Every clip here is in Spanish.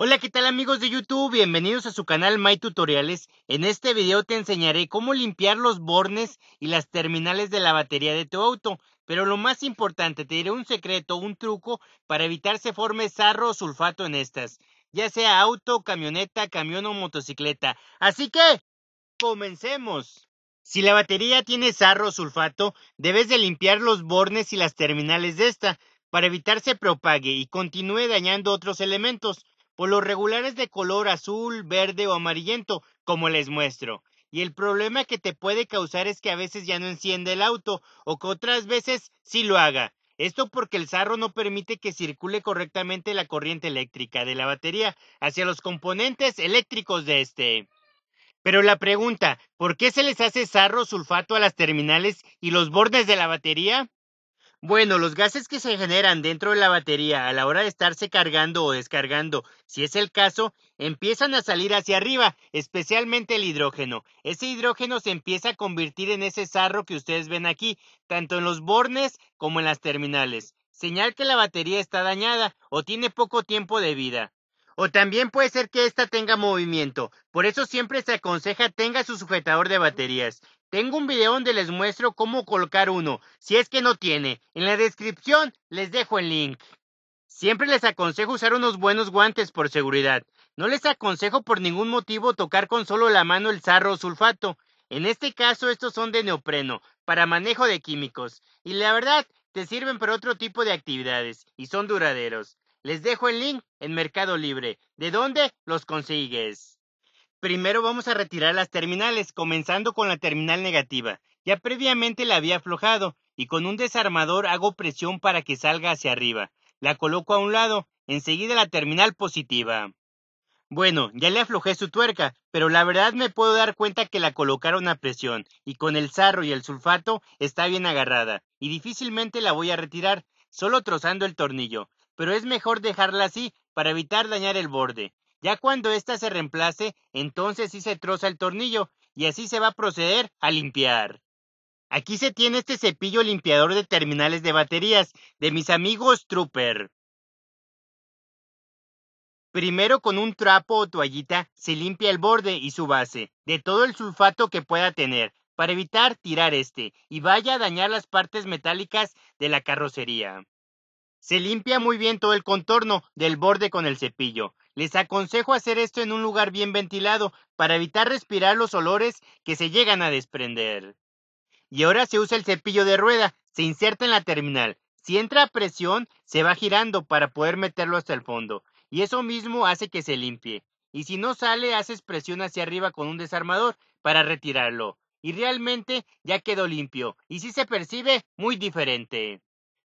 Hola, ¿qué tal amigos de YouTube? Bienvenidos a su canal My Tutoriales. En este video te enseñaré cómo limpiar los bornes y las terminales de la batería de tu auto. Pero lo más importante, te diré un secreto, un truco para evitar se forme sarro o sulfato en estas, ya sea auto, camioneta, camión o motocicleta. Así que, comencemos. Si la batería tiene sarro o sulfato, debes de limpiar los bornes y las terminales de esta para evitar se propague y continúe dañando otros elementos, por los regulares de color azul, verde o amarillento, como les muestro. Y el problema que te puede causar es que a veces ya no enciende el auto o que otras veces sí lo haga. Esto porque el sarro no permite que circule correctamente la corriente eléctrica de la batería hacia los componentes eléctricos de este. Pero la pregunta, ¿por qué se les hace sarro sulfato a las terminales y los bornes de la batería? Bueno, los gases que se generan dentro de la batería a la hora de estarse cargando o descargando, si es el caso, empiezan a salir hacia arriba, especialmente el hidrógeno. Ese hidrógeno se empieza a convertir en ese sarro que ustedes ven aquí, tanto en los bornes como en las terminales. Señal que la batería está dañada o tiene poco tiempo de vida o también puede ser que esta tenga movimiento. Por eso siempre se aconseja tenga su sujetador de baterías. Tengo un video donde les muestro cómo colocar uno, si es que no tiene. En la descripción les dejo el link. Siempre les aconsejo usar unos buenos guantes por seguridad. No les aconsejo por ningún motivo tocar con solo la mano el sarro o sulfato. En este caso estos son de neopreno, para manejo de químicos. Y la verdad, te sirven para otro tipo de actividades y son duraderos. Les dejo el link en Mercado Libre, de dónde los consigues. Primero vamos a retirar las terminales, comenzando con la terminal negativa. Ya previamente la había aflojado y con un desarmador hago presión para que salga hacia arriba. La coloco a un lado, enseguida la terminal positiva. Bueno, ya le aflojé su tuerca, pero la verdad me puedo dar cuenta que la colocaron a presión, y con el sarro y el sulfato está bien agarrada, y difícilmente la voy a retirar, solo trozando el tornillo pero es mejor dejarla así para evitar dañar el borde. Ya cuando ésta se reemplace, entonces sí se troza el tornillo y así se va a proceder a limpiar. Aquí se tiene este cepillo limpiador de terminales de baterías de mis amigos Trooper. Primero con un trapo o toallita se limpia el borde y su base de todo el sulfato que pueda tener para evitar tirar este y vaya a dañar las partes metálicas de la carrocería. Se limpia muy bien todo el contorno del borde con el cepillo. Les aconsejo hacer esto en un lugar bien ventilado para evitar respirar los olores que se llegan a desprender. Y ahora se usa el cepillo de rueda, se inserta en la terminal. Si entra a presión, se va girando para poder meterlo hasta el fondo, y eso mismo hace que se limpie. Y si no sale, haces presión hacia arriba con un desarmador para retirarlo. Y realmente ya quedó limpio, y si se percibe, muy diferente.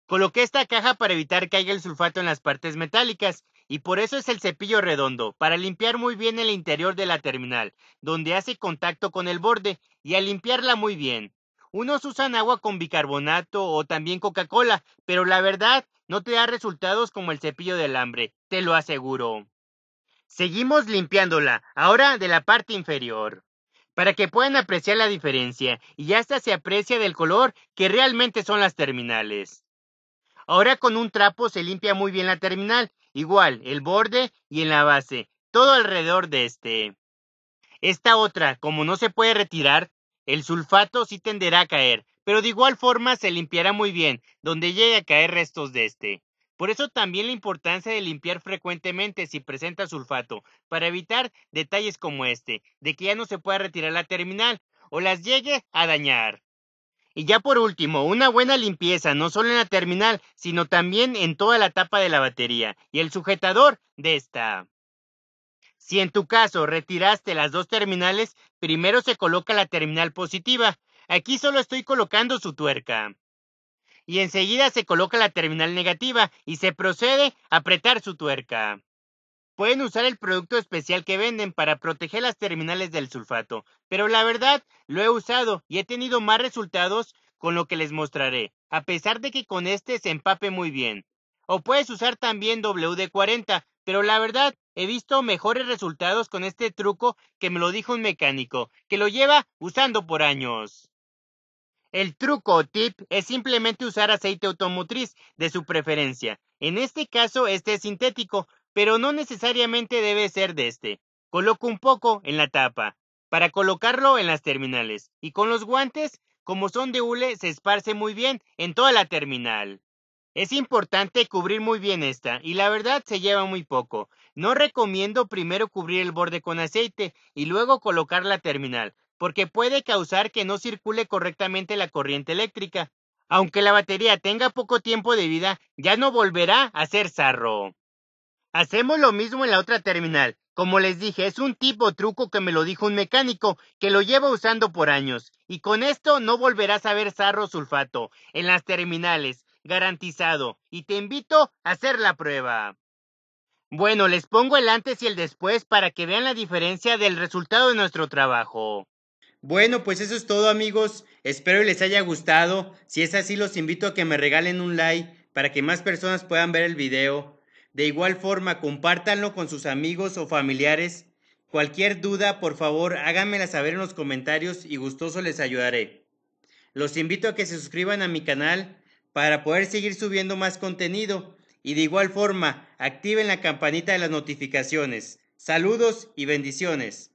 Coloqué esta caja para evitar que haya el sulfato en las partes metálicas y por eso es el cepillo redondo, para limpiar muy bien el interior de la terminal, donde hace contacto con el borde y a limpiarla muy bien. Unos usan agua con bicarbonato o también Coca-Cola, pero la verdad no te da resultados como el cepillo de alambre, te lo aseguro. Seguimos limpiándola, ahora de la parte inferior, para que puedan apreciar la diferencia y hasta se aprecia del color que realmente son las terminales. Ahora con un trapo se limpia muy bien la terminal, igual el borde y en la base, todo alrededor de este. Esta otra, como no se puede retirar, el sulfato sí tenderá a caer, pero de igual forma se limpiará muy bien, donde llegue a caer restos de este. Por eso también la importancia de limpiar frecuentemente si presenta sulfato, para evitar detalles como este, de que ya no se pueda retirar la terminal o las llegue a dañar. Y ya por último, una buena limpieza no solo en la terminal, sino también en toda la tapa de la batería y el sujetador de esta. Si en tu caso retiraste las dos terminales, primero se coloca la terminal positiva. Aquí solo estoy colocando su tuerca. Y enseguida se coloca la terminal negativa y se procede a apretar su tuerca pueden usar el producto especial que venden para proteger las terminales del sulfato, pero la verdad lo he usado y he tenido más resultados con lo que les mostraré, a pesar de que con este se empape muy bien. O puedes usar también WD-40, pero la verdad he visto mejores resultados con este truco que me lo dijo un mecánico, que lo lleva usando por años. El truco o tip es simplemente usar aceite automotriz de su preferencia. En este caso, este es sintético, pero no necesariamente debe ser de este. Coloco un poco en la tapa, para colocarlo en las terminales, y con los guantes, como son de hule, se esparce muy bien en toda la terminal. Es importante cubrir muy bien esta, y la verdad se lleva muy poco. No recomiendo primero cubrir el borde con aceite y luego colocar la terminal, porque puede causar que no circule correctamente la corriente eléctrica. Aunque la batería tenga poco tiempo de vida, ya no volverá a ser sarro. Hacemos lo mismo en la otra terminal. Como les dije, es un tipo truco que me lo dijo un mecánico que lo lleva usando por años. Y con esto no volverás a ver sarro sulfato en las terminales, garantizado. Y te invito a hacer la prueba. Bueno, les pongo el antes y el después para que vean la diferencia del resultado de nuestro trabajo. Bueno, pues eso es todo amigos. Espero les haya gustado. Si es así, los invito a que me regalen un like para que más personas puedan ver el video. De igual forma, compártanlo con sus amigos o familiares. Cualquier duda, por favor, háganmela saber en los comentarios y gustoso les ayudaré. Los invito a que se suscriban a mi canal para poder seguir subiendo más contenido y de igual forma activen la campanita de las notificaciones. Saludos y bendiciones.